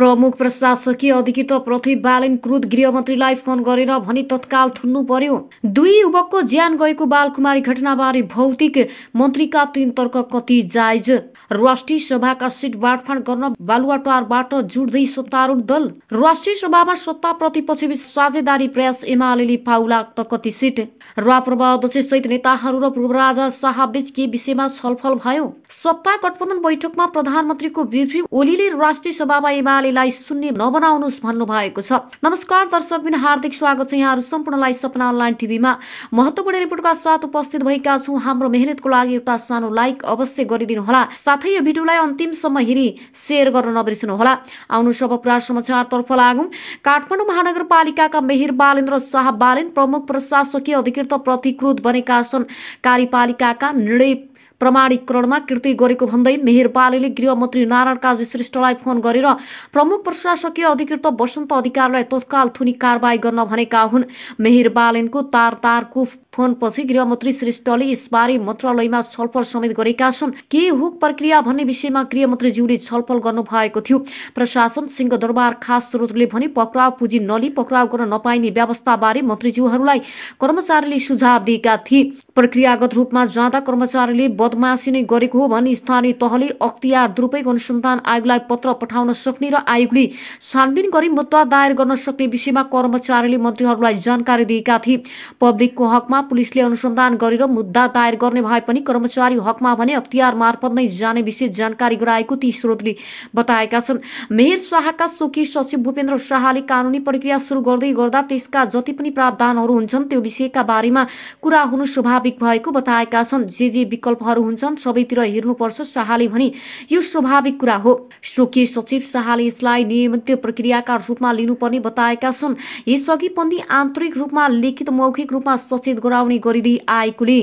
प्रमुख प्रशासकीय अधिकृत प्रति बालिन क्रुद गृहमन्त्रीलाई फोन गरेर भनी तत्काल थुन्नु पर्यो दुई युवकको ज्यान गएको बालकुमारी घटनाबारे भौतिक मन्त्रीका तीन तर्क कति जायज राष्ट्रिय सभाका सिट बाँडफाँड गर्न बालुवाटारबाट जुट्दै सत्तारूढ दल राष्ट्रिय सभामा सत्ता प्रतिपछि साझेदारी प्रयास एमाले पाउला त कति सिट राप्रभा अध्यक्ष सहित नेताहरू र पूर्व राजा शाहबीच के विषयमा छलफल भयो सत्ता गठबन्धन बैठकमा प्रधानमन्त्रीको बिपी ओलीले राष्ट्रिय सभामा एमाले तपाईँलाई शून्य नबनाउनुहोस् भन्नुभएको छ नमस्कार बिन हार्दिक स्वागत छ यहाँहरू सम्पूर्णलाई सपना अनलाइन टिभीमा महत्त्वपूर्ण रिपोर्टका साथ उपस्थित भएका छौँ हाम्रो मेहनतको लागि एउटा सानो लाइक अवश्य गरिदिनुहोला साथै यो भिडियोलाई अन्तिमसम्म हेरी सेयर गर्न नबिर्सिनुहोला आउनु सब अपराध समाचारतर्फ लागौँ काठमाडौँ महानगरपालिकाका मेहिर बालेन्द्र शाह बालेन प्रमुख प्रशासकीय अधिकृत प्रतिकृत बनेका छन् कार्यपालिकाका निर्णय प्रमाणीकरणमा कृति गरेको भन्दै मेहर मेहेरपालेले गृहमन्त्री नारायण काजी श्रेष्ठलाई फोन गरेर प्रमुख प्रशासकीय अधिकृत वसन्त अधिकारलाई तत्काल थुनी कारवाही गर्न भनेका हुन् मेहेर बालेनको तार तारको फोनपछि गृहमन्त्री श्रेष्ठले यसबारे मन्त्रालयमा छलफल समेत गरेका छन् के हुक प्रक्रिया भन्ने विषयमा गृहमन्त्रीज्यूले छलफल गर्नु भएको थियो प्रशासन सिंहदरबार खास स्रोतले भने पक्राउ पुँजी नली पक्राउ गर्न नपाइने व्यवस्थाबारे मन्त्रीज्यूहरूलाई कर्मचारीले सुझाव दिएका थिए प्रक्रियागत रूपमा जाँदा कर्मचारीले बदमासी नै गरेको हो भनी स्थानीय तहले अख्तियार दुरुपयोग अनुसन्धान आयोगलाई पत्र पठाउन सक्ने र आयोगले छानबिन गरी मुद्दा दायर गर्न सक्ने विषयमा कर्मचारीले मन्त्रीहरूलाई जानकारी दिएका थिए पब्लिकको हकमा पुलिसले अनुसन्धान गरेर मुद्दा दायर गर्ने भए पनि कर्मचारी हकमा भने अख्तियार मार्फत नै जाने विषय जानकारी गराएको ती स्रोतले बताएका छन् मेयर शाहका सुकी सचिव भूपेन्द्र शाहले कानुनी प्रक्रिया सुरु गर्दै गर्दा त्यसका जति पनि प्रावधानहरू हुन्छन् त्यो विषयका बारेमा कुरा हुनु स्वाभाविक भएको बताएका छन् जे जे विकल्पहरू समस्याहरू हुन्छन् सबैतिर हेर्नुपर्छ शाहले भने यो स्वाभाविक कुरा हो स्वकीय सचिव शाहले यसलाई नियमित प्रक्रियाका रूपमा लिनुपर्ने बताएका छन् यसअघि पनि आन्तरिक रूपमा लिखित मौखिक रूपमा सचेत गराउने गरिँदै आएकोले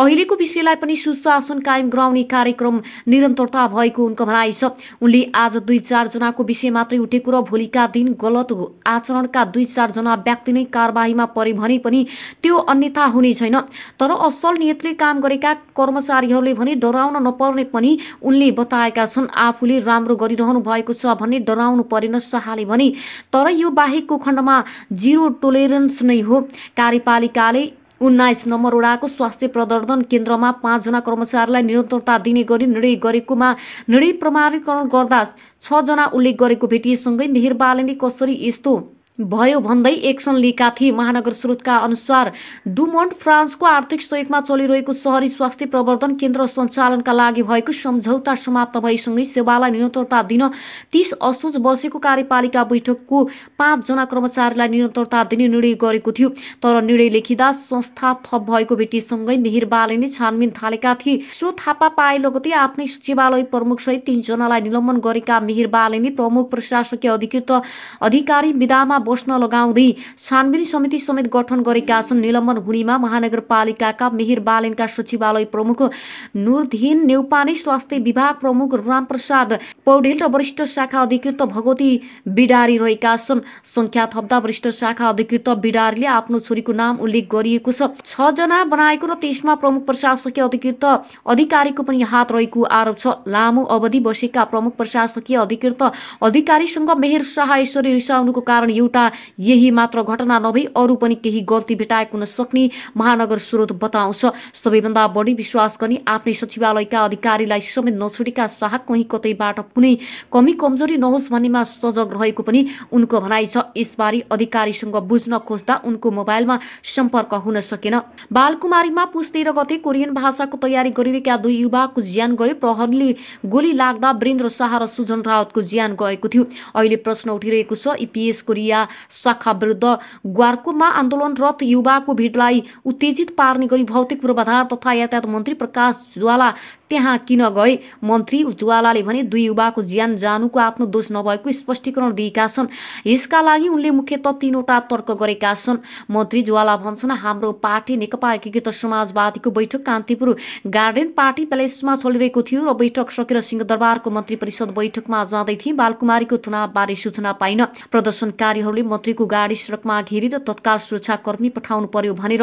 अहिलेको विषयलाई पनि सुशासन कायम गराउने कार्यक्रम निरन्तरता भएको उनको भनाइ छ उनले आज दुई चारजनाको विषय मात्रै उठेको र भोलिका दिन गलत आचरणका दुई चारजना व्यक्ति नै कारबाहीमा परे भने पनि त्यो अन्यथा हुने छैन तर असल नियतले काम गरेका कर्मचारीहरूले भने डराउन नपर्ने पनि उनले बताएका छन् आफूले राम्रो गरिरहनु भएको छ भन्ने डराउनु परेन शाहले भने तर यो बाहेकको खण्डमा जिरो टोलेरेन्स नै हो कार्यपालिकाले उन्नाइस नम्बर वडाको स्वास्थ्य प्रदर्शन केन्द्रमा पाँचजना कर्मचारीलाई निरन्तरता दिने गरी निर्णय गरेकोमा निर्णय प्रमाणीकरण गर्दा छजना उल्लेख गरेको भेटिएसँगै मेहरबालनी कसरी यस्तो भयो भन्दै एक्सन लिएका थिए महानगर स्रोतका अनुसार डुमोन्ट फ्रान्सको आर्थिक सहयोगमा चलिरहेको सहरी स्वास्थ्य प्रवर्धन केन्द्र सञ्चालनका लागि भएको सम्झौता समाप्त भएसँगै सेवालाई निरन्तरता दिन तिस असोज बसेको कार्यपालिका बैठकको पाँचजना कर्मचारीलाई निरन्तरता दिने निर्णय गरेको थियो तर निर्णय लेखिँदा संस्था थप भएको भेटीसँगै मेहिरबाले नै छानबिन थालेका थिए सो थापा पाए लगतै आफ्नै सचिवालय प्रमुख प्रमुखसहित तीनजनालाई निलम्बन गरेका मिहिर नै प्रमुख प्रशासकीय अधिकृत अधिकारी विधामा बस्न लगाउँदै छानबिन समिति समेत गठन गरेका छन् निलम्बन हुनेमा महानगरपालिकाका मेहिर बालेनका सचिवालय प्रमुख नुरधिन नेउपाने स्वास्थ्य विभाग प्रमुख रामप्रसाद पौडेल र वरिष्ठ शाखा अधिकृत भगवती बिडारी रहेका छन् सङ्ख्या थप्दा वरिष्ठ शाखा अधिकृत बिडारीले आफ्नो छोरीको नाम उल्लेख गरिएको छ जना बनाएको र त्यसमा प्रमुख प्रशासकीय अधिकृत अधिकारीको पनि हात रहेको आरोप छ लामो अवधि बसेका प्रमुख प्रशासकीय अधिकृत अधिकारीसँग मेहर शाह यसरी रिसाउनुको कारण एउटा एउटा यही मात्र घटना नभई अरू पनि केही गल्ती भेटाएको हुन सक्ने महानगर स्रोत बताउँछ सबैभन्दा बढी विश्वास गर्ने आफ्नै सचिवालयका अधिकारीलाई समेत नछोडेका शाह कहीँ कतैबाट कुनै कमी कमजोरी नहोस् भन्नेमा सजग रहेको पनि उनको भनाइ छ यसबारे अधिकारीसँग बुझ्न खोज्दा उनको मोबाइलमा सम्पर्क हुन सकेन बालकुमारीमा पुस तेह्र गते कोरियन भाषाको तयारी गरिरहेका दुई युवाको ज्यान गए प्रहरीले गोली लाग्दा वीरेन्द्र शाह र सुजन रावतको ज्यान गएको थियो अहिले प्रश्न उठिरहेको छ इपिएस कोरिया शाखा विरुद्ध ग्वारकोमा आन्दोलनरत युवाको भिडलाई उत्तेजित पार्ने गरी भौतिक पूर्वाधार तथा यातायात मन्त्री प्रकाश ज्वाला त्यहाँ किन गए मन्त्री ज्वालाले भने दुई युवाको ज्यान जानुको आफ्नो दोष नभएको स्पष्टीकरण दिएका छन् यसका लागि उनले मुख्यत तिनवटा तर्क गरेका छन् मन्त्री ज्वाला भन्छन् हाम्रो पार्टी नेकपा एकीकृत समाजवादीको बैठक कान्तिपुर गार्डन पार्टी प्यालेसमा चलिरहेको थियो र बैठक सकेर सिंहदरबारको मन्त्री परिषद बैठकमा जाँदै थिए बालकुमारीको चुनावबारे सूचना पाइन प्रदर्शनकारीहरू मन्त्रीको गाडी सडकमा घेरेर तत्काल सुरक्षाकर्मी पठाउनु पर्यो भनेर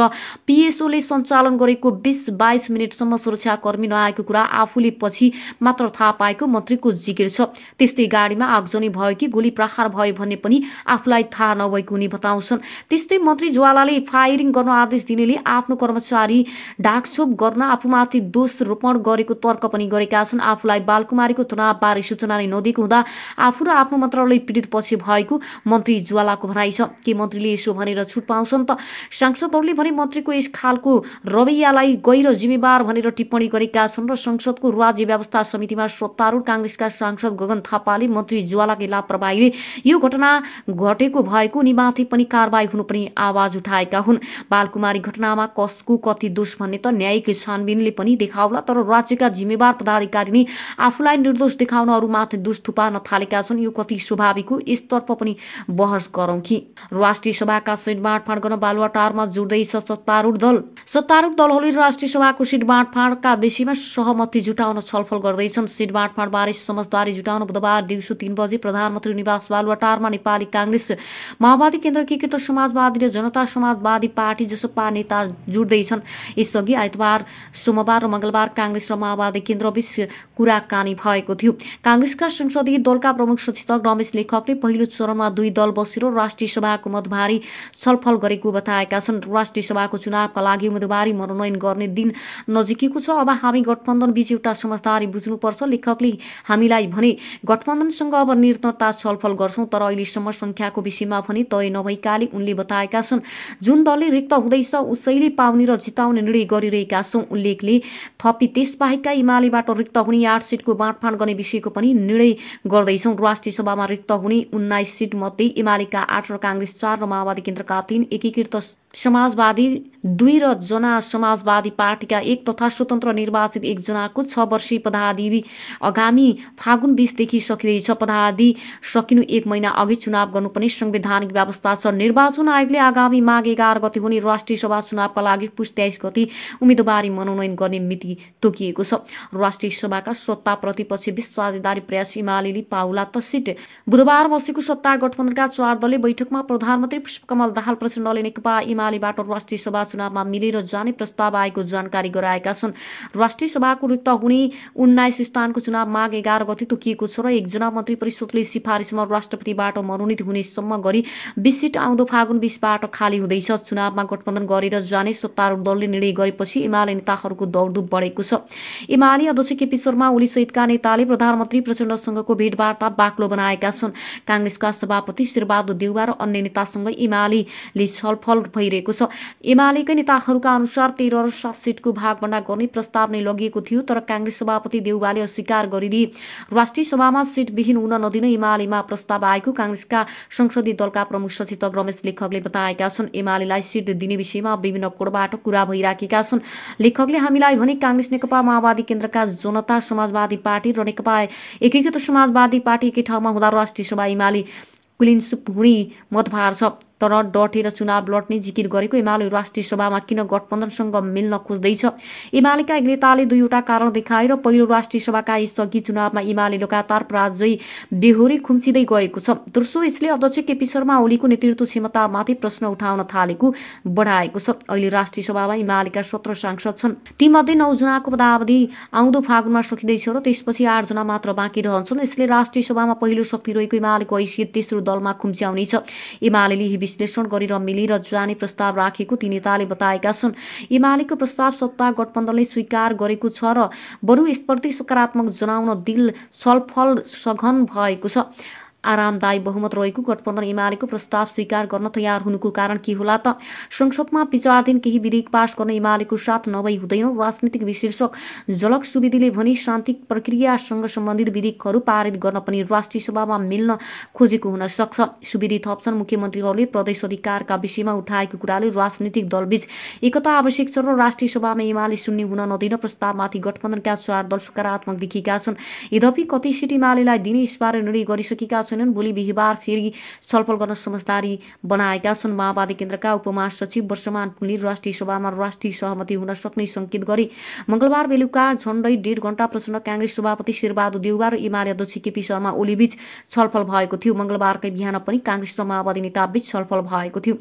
पिएसओले सञ्चालन गरेको बिस बाइस मिनटसम्म सुरक्षाकर्मी नआएको कुरा आफूले पछि मात्र थाहा पाएको मन्त्रीको जिकिर छ त्यस्तै गाडीमा आगजनी भयो कि गोली प्रहार भयो भन्ने पनि आफूलाई थाहा नभएको हुने बताउँछन् त्यस्तै मन्त्री ज्वालाले फायरिङ गर्न आदेश दिनेले आफ्नो कर्मचारी ढाकछोप गर्न आफूमाथि दोष रोपण गरेको तर्क पनि गरेका छन् आफूलाई बालकुमारीको तनावबारे सूचना नै नदिएको हुँदा आफू र आफ्नो मन्त्रालय पीडित पछि भएको मन्त्री केजरीवालको भनाइ छ के मन्त्रीले यसो भनेर छुट पाउँछन् त सांसदहरूले भने मन्त्रीको यस खालको रवैयालाई गहिरो जिम्मेवार भनेर टिप्पणी गरेका छन् र संसदको राज्य व्यवस्था समितिमा सत्तारूढ काङ्ग्रेसका सांसद गगन थापाले मन्त्री ज्वालाकै लापरवाहीले यो घटना घटेको भएको उनीमाथि पनि कारवाही हुनु पनि आवाज उठाएका हुन् बालकुमारी घटनामा कसको कति दोष भन्ने त न्यायिक छानबिनले पनि देखाउला तर राज्यका जिम्मेवार पदाधिकारी नै आफूलाई निर्दोष देखाउन अरूमाथि दोष थुपार्न थालेका छन् यो कति स्वाभाविक हो यसतर्फ पनि बहस गरौँ कि राष्ट्रिय सभाका सिट बाँडफाँड गर्न बालुवाटारमा जुट्दैछ सत्तारूढ दल सत्तारूढ दलहरूले राष्ट्रिय सभाको सिट बाँडफाँडका विषयमा सहमति जुटाउन छलफल गर्दैछन् सिट बाँडफाँडबारे समझदारी जुटाउन बुधबार दिउँसो तिन बजे प्रधानमन्त्री निवास बालुवाटारमा नेपाली काङ्ग्रेस माओवादी केन्द्र एकीकृत समाजवादी र जनता समाजवादी पार्टी जसपा नेता जुट्दैछन् यसअघि आइतबार सोमबार र मङ्गलबार काङ्ग्रेस र माओवादी केन्द्रबीच कुराकानी भएको थियो काङ्ग्रेसका संसदीय दलका प्रमुख सचेतक रमेश लेखकले पहिलो चरणमा दुई दल बस्यो राष्ट्रिय सभाको मतभारी छलफल गरेको बताएका छन् राष्ट्रिय सभाको चुनावका लागि उम्मेदवारी मनोनयन गर्ने दिन नजिकिएको छ अब हामी गठबन्धन बीच एउटा समझदारी बुझ्नुपर्छ लेखकले हामीलाई भने गठबन्धनसँग अब निरन्तरता छलफल गर्छौँ तर अहिलेसम्म सङ्ख्याको विषयमा भने तय नभएकाले उनले बताएका छन् जुन दलले रिक्त हुँदैछ उसैले पाउने र जिताउने निर्णय गरिरहेका छौँ उल्लेखले थपी त्यसबाहेकका इमालेबाट रिक्त हुने आठ सिटको बाँडफाँड गर्ने विषयको पनि निर्णय गर्दैछौँ राष्ट्रिय सभामा रिक्त हुने उन्नाइस सिट मध्ये नगरपालिका आठ र काङ्ग्रेस चार र माओवादी केन्द्रका तीन एकीकृत समाजवादी दुई र जना समाजवादी पार्टीका एक तथा स्वतन्त्र निर्वाचित एकजनाको छ वर्षीय पदाधि आगामी फागुन बिसदेखि सकिँदैछ पदाधि सकिनु एक महिना अघि चुनाव गर्नुपर्ने संवैधानिक व्यवस्था छ निर्वाचन आयोगले आगामी माघ एघार गति हुने राष्ट्रिय सभा चुनावका लागि पुस तेइस गति उम्मेदवारी मनोनयन गर्ने मिति तोकिएको छ राष्ट्रिय सभाका सत्ता प्रतिपक्षी विश्व प्रयास हिमालयली पाउला त सिट बुधबार बसेको सत्ता गठबन्धनका चार दलले बैठकमा प्रधानमन्त्री पुष्पकमल दाहाल प्रचण्डले नेकपा एमालेबाट राष्ट्रिय सभा चुनावमा मिलेर जाने प्रस्ताव आएको जानकारी गराएका छन् राष्ट्रिय सभाको रिक्त हुने उन्नाइस स्थानको चुनाव माघ एघार गति तोकिएको छ र एकजना मन्त्री परिषदले सिफारिसमा राष्ट्रपतिबाट मनोनित हुनेसम्म गरी बिस सिट आउँदो फागुन बिसबाट खाली हुँदैछ चुनावमा गठबन्धन गरेर जाने सत्तारूढ दलले निर्णय गरेपछि एमाले नेताहरूको दौडधुप बढेको छ एमाले अध्यक्ष केपी शर्मा ओली सहितका नेताले प्रधानमन्त्री प्रचण्डसँगको भेटवार्ता बाक्लो बनाएका छन् काङ्ग्रेसका सभापति शेरबहादुर देउवा र अन्य नेतासँग एमाले छलफल भइ भइरहेको छ एमालेकै नेताहरूका अनुसार तेह्र र सात सिटको भागभन्डा गर्ने प्रस्ताव नै लगिएको थियो तर काङ्ग्रेस सभापति देउवाले अस्वीकार गरिदिए राष्ट्रिय सभामा सिट विहीन हुन नदिन एमालेमा प्रस्ताव आएको काङ्ग्रेसका संसदीय दलका प्रमुख सचेतक रमेश लेखकले बताएका छन् एमालेलाई सिट दिने विषयमा विभिन्न कोणबाट कुरा भइराखेका छन् लेखकले हामीलाई भने काङ्ग्रेस नेकपा माओवादी केन्द्रका जनता समाजवादी पार्टी र नेकपा एकीकृत समाजवादी पार्टी एकै ठाउँमा हुँदा राष्ट्रिय सभा एमाले कुलिनसुप हुने मतभार छ तर डटेर चुनाव लड्ने जिकिर गरेको एमाले राष्ट्रिय सभामा किन गठबन्धनसँग मिल्न खोज्दैछ एमालेका एक नेताले दुईवटा कारण देखाएर पहिलो राष्ट्रिय सभाका स्थगित चुनावमा एमाले लगातार पराजय बेहोरी खुम्चिँदै गएको छ दोस्रो यसले अध्यक्ष केपी शर्मा ओलीको नेतृत्व क्षमतामाथि प्रश्न उठाउन थालेको बढाएको छ अहिले राष्ट्रिय सभामा एमालेका सत्र सांसद छन् तीमध्ये नौजनाको पदावधि आउँदो फागुनमा सकिँदैछ र त्यसपछि आठजना मात्र बाँकी रहन्छन् यसले राष्ट्रिय सभामा पहिलो शक्ति रहेको एमालेको हैसियत तेस्रो दलमा खुम्च्याउनेछ एमाले विश्लेषण गरेर मिलेर जाने प्रस्ताव राखेको ती नेताले बताएका छन् एमालेको प्रस्ताव सत्ता गठबन्धनले स्वीकार गरेको छ र बरु यसप्रति सकारात्मक जनाउन दिल छलफल सघन भएको छ आरामदायी बहुमत रहेको गठबन्धन एमालेको प्रस्ताव स्वीकार गर्न तयार हुनुको कारण के होला त संसदमा विचारधीन केही विधेयक पास गर्न एमालेको साथ नभई हुँदैन राजनीतिक विश्लेषक झलक सुवेदीले भने शान्ति प्रक्रियासँग सम्बन्धित विधेयकहरू पारित गर्न पनि राष्ट्रिय सभामा मिल्न खोजेको हुन सक्छ सुवेदी थप्छन् मुख्यमन्त्रीहरूले प्रदेश अधिकारका विषयमा उठाएको कुराले राजनीतिक दलबीच एकता आवश्यक छ र राष्ट्रिय सभामा एमाले सुन्ने हुन नदिन प्रस्तावमाथि गठबन्धनका चार दल सकारात्मक देखिएका छन् यद्यपि कति सिट एमालेलाई दिने यसबारे निर्णय गरिसकेका छैनन् भोलि बिहिबार फेरि छलफल गर्न समझदारी बनाएका छन् माओवादी केन्द्रका उपमहासचिव वर्षमान पुली राष्ट्रिय सभामा राष्ट्रिय सहमति हुन सक्ने सङ्केत गरे मङ्गलबार बेलुका झण्डै डेढ घण्टा प्रसन्न काङ्ग्रेस सभापति शेरबहादुर देउवा र एमाले अध्यक्ष केपी शर्मा ओलीबीच छलफल भएको थियो मङ्गलबारकै बिहान पनि काङ्ग्रेस र माओवादी नेताबीच छलफल भएको थियो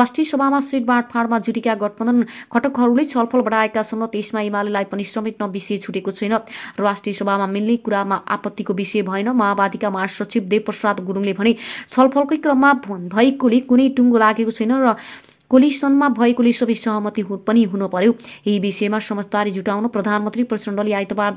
राष्ट्रिय सभामा सिट बाँडफाँडमा जुटेका गठबन्धन घटकहरूले छलफल बढाएका छन् त्यसमा एमालेलाई पनि समेट्न विषय छुटेको छैन राष्ट्रिय सभामा मिल्ने कुरामा आपत्तिको विषय भएन माओवादीका महासचिव देव प्रसाद गुरुङले भने छलफलकै क्रममा भएकोले कुनै टुङ्गो लागेको छैन र कोलिसनमा भएकोले सबै सहमति पनि हुनु पर्यो यही विषयमा समझदारी जुटाउन प्रधानमन्त्री प्रचण्डले आइतबार